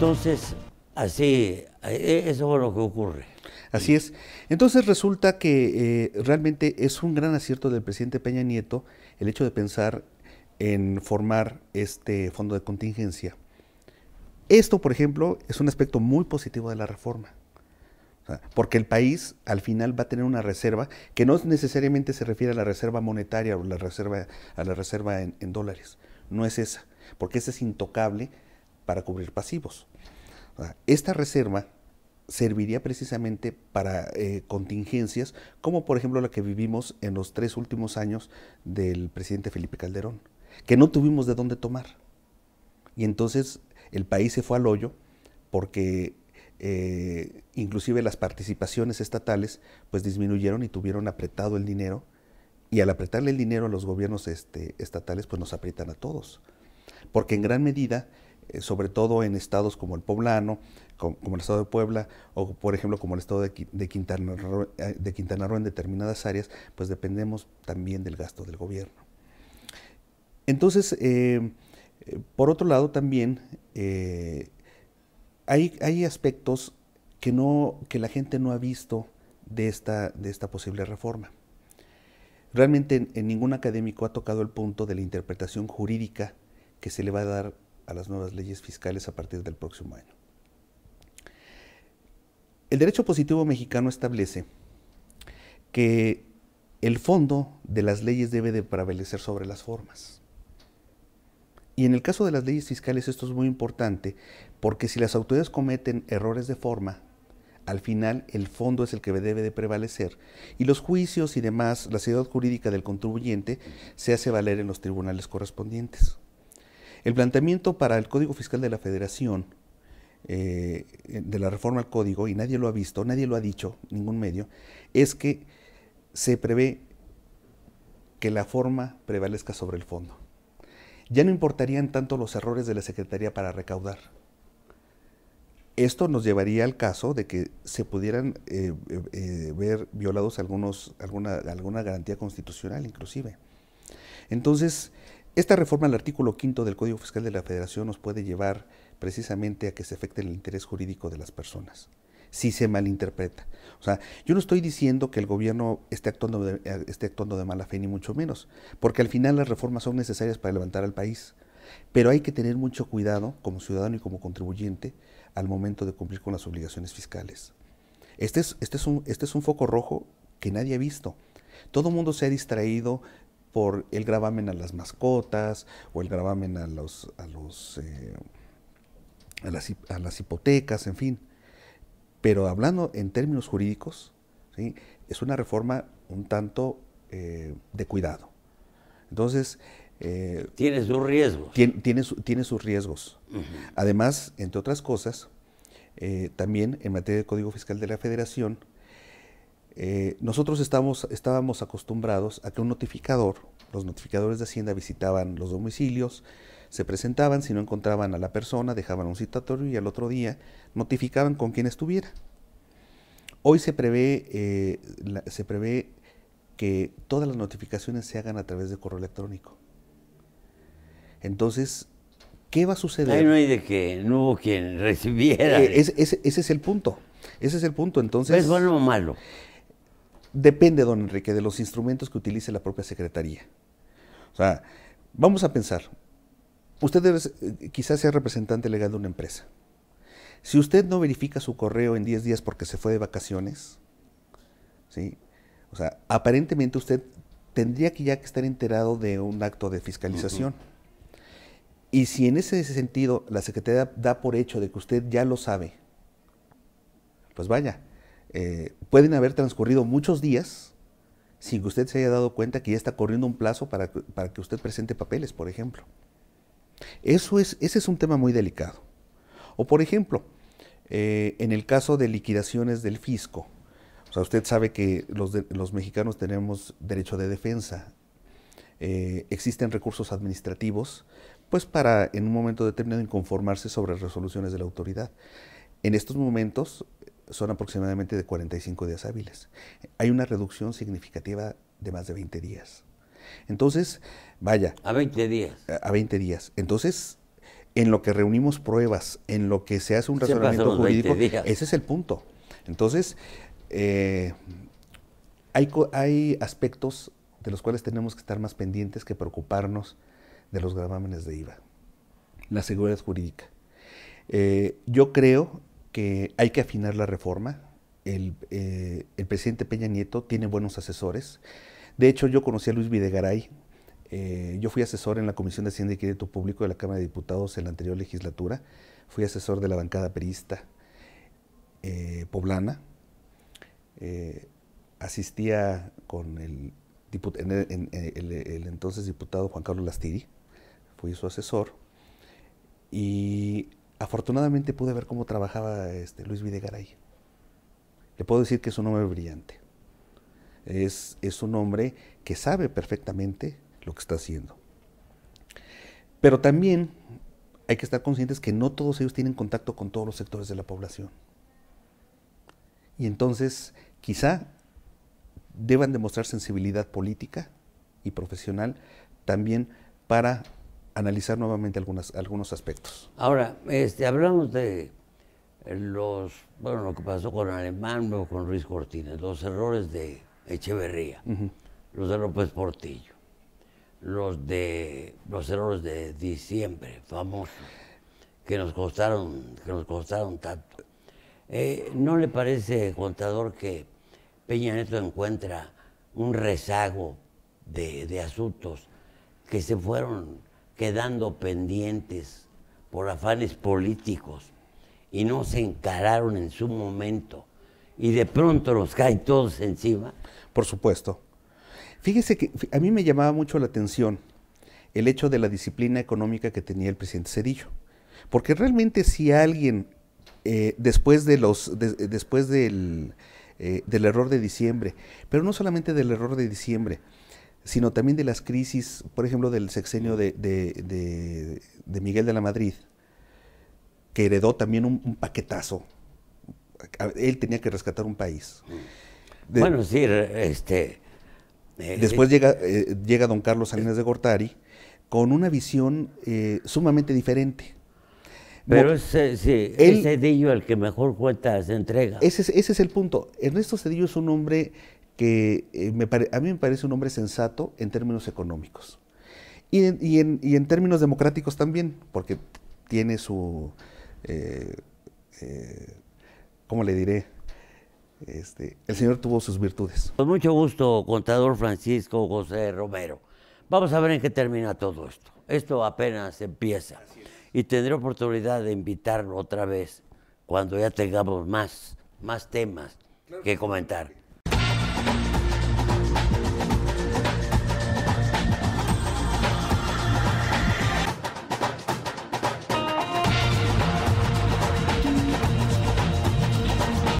Entonces, así, eh, eso es lo que ocurre. Así es. Entonces resulta que eh, realmente es un gran acierto del presidente Peña Nieto el hecho de pensar en formar este fondo de contingencia. Esto, por ejemplo, es un aspecto muy positivo de la reforma, porque el país al final va a tener una reserva que no necesariamente se refiere a la reserva monetaria o la reserva, a la reserva en, en dólares, no es esa, porque esa es intocable para cubrir pasivos. Esta reserva serviría precisamente para eh, contingencias como por ejemplo la que vivimos en los tres últimos años del presidente Felipe Calderón, que no tuvimos de dónde tomar. Y entonces el país se fue al hoyo porque eh, inclusive las participaciones estatales pues disminuyeron y tuvieron apretado el dinero y al apretarle el dinero a los gobiernos este, estatales pues nos aprietan a todos. Porque en gran medida eh, sobre todo en estados como el poblano, como, el estado de Puebla o por ejemplo como el estado de, Quintana Roo, eh, de en determinadas áreas, pues dependemos también del gasto del gobierno. Entonces, eh, por otro lado también hay, hay, aspectos que, no, que la gente no ha visto de esta, de esta posible reforma. Realmente en ningún académico ha tocado el punto de la interpretación jurídica que se le va a dar a las nuevas leyes fiscales a partir del próximo año. El derecho positivo mexicano establece que el fondo de las leyes debe de prevalecer sobre las formas. Y en el caso de las leyes fiscales esto es muy importante porque si las autoridades cometen errores de forma, al final el fondo es el que debe de prevalecer y los juicios y demás, la ciudad jurídica del contribuyente se hace valer en los tribunales correspondientes. El planteamiento para el Código Fiscal de la Federación, eh, de la reforma al Código, y nadie lo ha visto, nadie lo ha dicho, ningún medio, es que se prevé que la forma prevalezca sobre el fondo. Ya no importarían tanto los errores de la Secretaría para recaudar. Esto nos llevaría al caso de que se pudieran eh, eh, ver violados algunos, alguna, alguna garantía constitucional inclusive. Entonces, esta reforma al artículo 5 del Código Fiscal de la Federación nos puede llevar precisamente a que se afecte el interés jurídico de las personas, si se malinterpreta. O sea, yo no estoy diciendo que el gobierno esté actuando de, eh, esté mala fe, ni mucho menos, porque al final las reformas son necesarias para levantar al país. Pero hay que tener mucho cuidado como ciudadano y como contribuyente al momento de cumplir con las obligaciones fiscales. Este es, este un, este es un foco rojo que nadie ha visto. Todo el mundo se ha distraído por el gravamen a las mascotas o el gravamen a los a los eh, a, las, hipotecas, en fin. Pero hablando en términos jurídicos, ¿sí? es una reforma un tanto eh, de cuidado. Entonces. Eh, tiene sus riesgos. Tiene, tiene, sus riesgos. Además, entre otras cosas, también en materia de Código Fiscal de la Federación, eh, nosotros estamos, estábamos acostumbrados a que un notificador, los notificadores de Hacienda visitaban los domicilios, se presentaban, si no encontraban a la persona, dejaban un citatorio y al otro día notificaban con quién estuviera. Hoy se prevé, eh, se prevé que todas las notificaciones se hagan a través de correo electrónico. Entonces, ¿qué va a suceder? Ahí no hay de que no hubo quien recibiera. Eh, ese es el punto. Ese es el punto. Entonces, ¿Es pues bueno o malo? Depende, don Enrique, de los instrumentos que utilice la propia Secretaría. O sea, vamos a pensar, usted debe eh, quizás sea representante legal de una empresa. Si usted no verifica su correo en 10 días porque se fue de vacaciones, ¿sí? o sea, aparentemente usted tendría que ya estar enterado de un acto de fiscalización. Y si en ese sentido la Secretaría da por hecho de que usted ya lo sabe, pues vaya, eh, pueden haber transcurrido muchos días sin que usted se haya dado cuenta que ya está corriendo un plazo para que, usted presente papeles, por ejemplo. Eso es, ese es un tema muy delicado. O por ejemplo, eh, en el caso de liquidaciones del fisco, usted sabe que los, los mexicanos tenemos derecho de defensa, eh, existen recursos administrativos, pues para en un momento determinado inconformarse sobre resoluciones de la autoridad. En estos momentos, son aproximadamente de 45 días hábiles. Hay una reducción significativa de más de 20 días. Entonces, vaya. A 20 días. A 20 días. Entonces, en lo que reunimos pruebas, en lo que se hace un razonamiento jurídico, ese es el punto. Entonces, eh, hay, aspectos de los cuales tenemos que estar más pendientes que preocuparnos de los gravámenes de IVA. La seguridad jurídica. Eh, yo creo que hay que afinar la reforma. Eh, el, presidente Peña Nieto tiene buenos asesores. De hecho, yo conocí a Luis Videgaray. Eh, yo fui asesor en la Comisión de Hacienda y Crédito Público de la Cámara de Diputados en la anterior legislatura. Fui asesor de la bancada perista eh, poblana. asistía con el, el entonces diputado Juan Carlos Lastiri. Fui su asesor. Y afortunadamente pude ver cómo trabajaba este Luis Videgaray. Le puedo decir que es un hombre brillante. Es, es un hombre que sabe perfectamente lo que está haciendo. Pero también hay que estar conscientes que no todos ellos tienen contacto con todos los sectores de la población. Y entonces quizá deban demostrar sensibilidad política y profesional también para analizar nuevamente algunos aspectos. Ahora, este, hablamos de los, bueno, lo que pasó con Alemán o con Luis Cortines, los errores de Echeverría, los de López Portillo, los de los errores de diciembre, famosos, que nos costaron, que nos costaron tanto. Eh, ¿No le parece, contador, que Peña Neto encuentra un rezago de asuntos que se fueron quedando pendientes por afanes políticos y no se encararon en su momento y de pronto los caen todos encima. Por supuesto. Fíjese que a mí me llamaba mucho la atención el hecho de la disciplina económica que tenía el presidente Cedillo. Porque realmente si alguien, eh, después, de los, después del, eh, del error de diciembre, pero no solamente del error de diciembre, sino también de las crisis, por ejemplo, del sexenio de, Miguel de la Madrid, que heredó también un, paquetazo. Él tenía que rescatar un país. Mm. bueno, sí, este... Eh, después llega, eh, llega don Carlos Salinas de Gortari con una visión eh, sumamente diferente. Pero es, sí, Cedillo el que mejor se entrega. Ese es, ese es el punto. Ernesto Cedillo es un hombre que eh, a mí me parece un hombre sensato en términos económicos. Y en, términos democráticos también, porque tiene su, eh, eh, ¿cómo le diré? Este, el Señor tuvo sus virtudes. Con mucho gusto, contador Francisco José Romero. Vamos a ver en qué termina todo esto. Esto apenas empieza. Y tendré oportunidad de invitarlo otra vez cuando ya tengamos más, más temas que comentar.